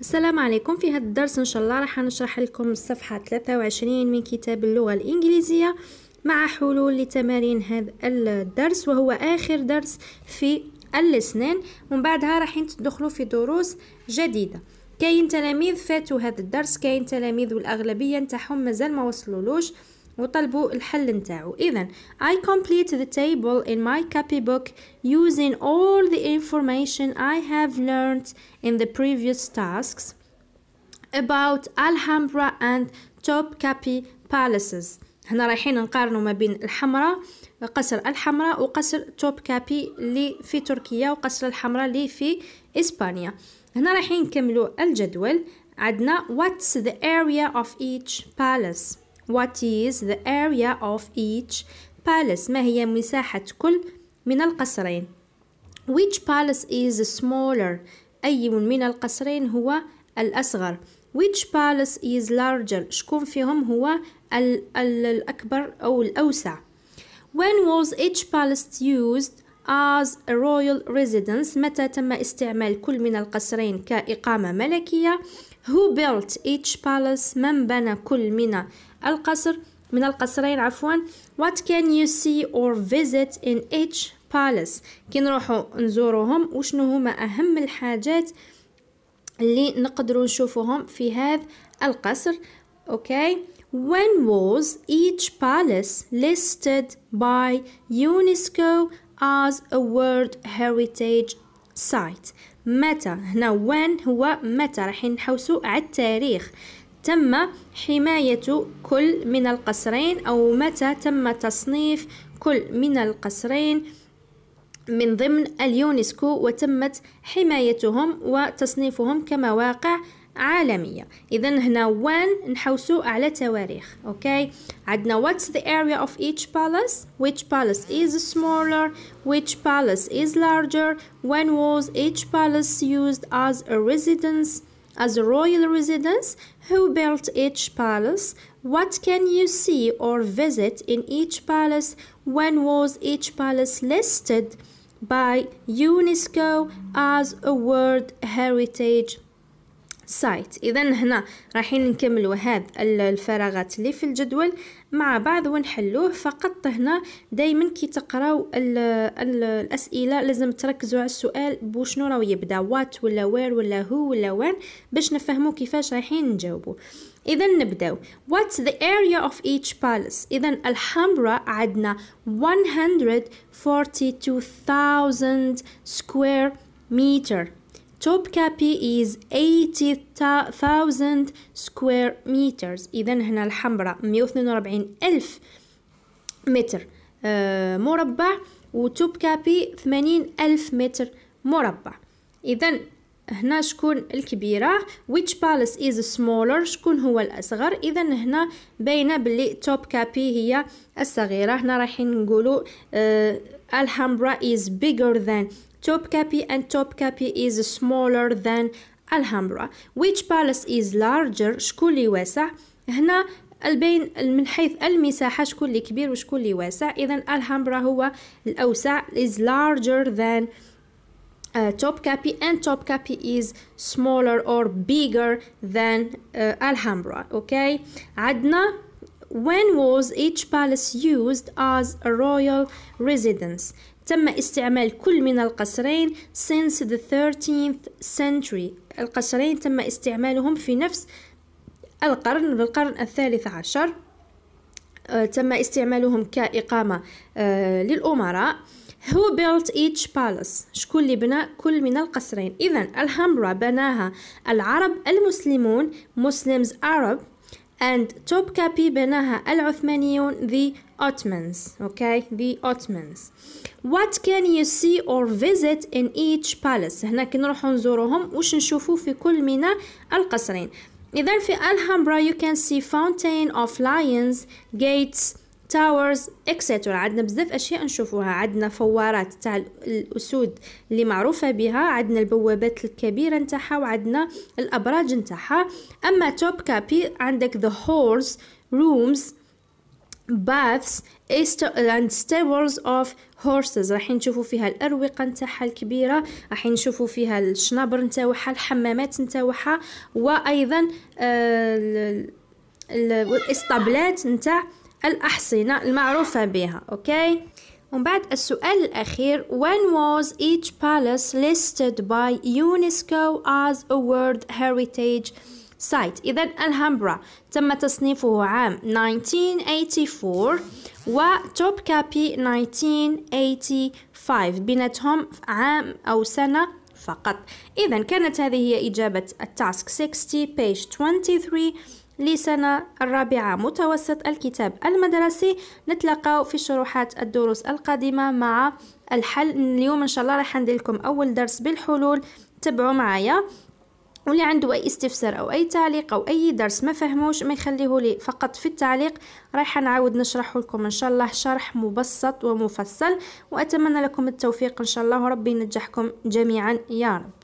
السلام عليكم في هذا الدرس ان شاء الله راح نشرح لكم الصفحه 23 من كتاب اللغه الانجليزيه مع حلول لتمارين هذا الدرس وهو اخر درس في الاسنان ومن بعدها راح تدخلوا في دروس جديده كاين تلاميذ فاتوا هذا الدرس كاين تلاميذ والاغلبيه نتاعهم مازال ما وصلولوش وطلبوا الحل نتاعو اذا I complete the table in my copy book using all the information I have learned in the previous tasks about Alhambra and Top Topkapi palaces هنا رايحين نقارنوا ما بين الحمراء قصر الحمراء وقصر توب كابي اللي في تركيا وقصر الحمراء اللي في اسبانيا هنا رايحين نكملوا الجدول عندنا what's the area of each palace What is the area of each palace ما هي مساحة كل من القصرين Which palace is smaller أي من القصرين هو الأصغر Which palace is larger شكون فيهم هو الأكبر أو الأوسع When was each palace used as a royal residence متى تم استعمال كل من القصرين كإقامة ملكية who built each palace من بنى كل من القصر من القصرين عفوا what can you see or visit in each palace كي نروحو نزوروهم وشنو هما أهم الحاجات اللي نقدروا نشوفوهم في هذا القصر okay. when was each palace listed by UNESCO as a world heritage site متى هنا when هو متى راح نحوسو على التاريخ تم حماية كل من القصرين أو متى تم تصنيف كل من القصرين من ضمن اليونسكو وتمت حمايتهم وتصنيفهم كمواقع عالمية إذا هنا when نحوسو على تواريخ أوكي عندنا what's the area of each palace which palace is smaller which palace is larger when was each palace used as a residence as a royal residence who built each palace what can you see or visit in each palace when was each palace listed by UNESCO as a World Heritage سايت اذا هنا رايحين نكملوا هاد الفراغات اللي في الجدول مع بعض ونحلوه فقط هنا دائما كي تقراو الاسئله لازم تركزوا على السؤال بشنو راهو يبدا وات ولا وير ولا هو ولا وين باش نفهموا كيفاش رايحين نجاوبوا اذا نبداو what's the area of each palace اذا الحمراء عندنا 142000 square meter Topkapi is 80,000 square meters إذا هنا الحمراء 142 آه، ألف متر مربع وتوبكابي 80 ألف متر مربع إذا هنا شكون الكبيرة which palace is smaller شكون هو الأصغر إذا هنا باينة بلي توب كابي هي الصغيرة هنا رايحين نقولو uh, الحمرا is bigger than top كابي and top كابي is smaller than الحمرا which palace is larger شكون اللي واسع هنا البين من حيث المساحة شكون اللي كبير وشكون اللي واسع إذا الحمرا هو الأوسع is larger than Uh, top Capi and Top Capi is smaller or bigger than uh, Alhambra okay عندنا when was each palace used as a royal residence تم استعمال كل من القصرين since the 13th century القصرين تم استعمالهم في نفس القرن بالقرن الثالث عشر uh, تم استعمالهم كإقامة للأمراء Who built each palace? شكون اللي بنى كل من القصرين إذا al بناها العرب المسلمون Muslims Arab and Topkapi بناها العثمانيون the Ottomans okay the Ottomans what can you see or visit in each palace هنا كنروحو نزوروهم وش نشوفو في كل من القصرين إذا في الهمبرا you can see fountain of lions gates تاورز اكسترا عندنا بزاف اشياء نشوفوها عندنا فوارات تاع الاسود اللي معروفه بها عندنا البوابات الكبيره نتاعها وعندنا الابراج نتاعها اما توب كابي عندك ذا هورز رومز baths and stables of horses راح نشوفوا فيها الاروقه نتاعها الكبيره راح نشوفوا فيها الشنابر نتاعها الحمامات نتاعها وايضا آه، الاسطبلات نتاع الأحصنة المعروفة بها أوكي ومن بعد السؤال الأخير When was each palace listed by UNESCO as a World Heritage site إذا الهامبرا تم تصنيفه عام 1984 وتوب كابي 1985 بينتهم عام أو سنة فقط إذا كانت هذه هي إجابة التاسك 60 page 23 لسنة الرابعة متوسط الكتاب المدرسي نتلقاو في شروحات الدروس القادمة مع الحل اليوم إن شاء الله راح ندير لكم أول درس بالحلول تبعوا معايا واللي عنده اي استفسار او اي تعليق او اي درس ما فهموش ما يخليه لي فقط في التعليق راح نعاود نشرح لكم ان شاء الله شرح مبسط ومفصل واتمنى لكم التوفيق ان شاء الله وربي ينجحكم جميعا يا رب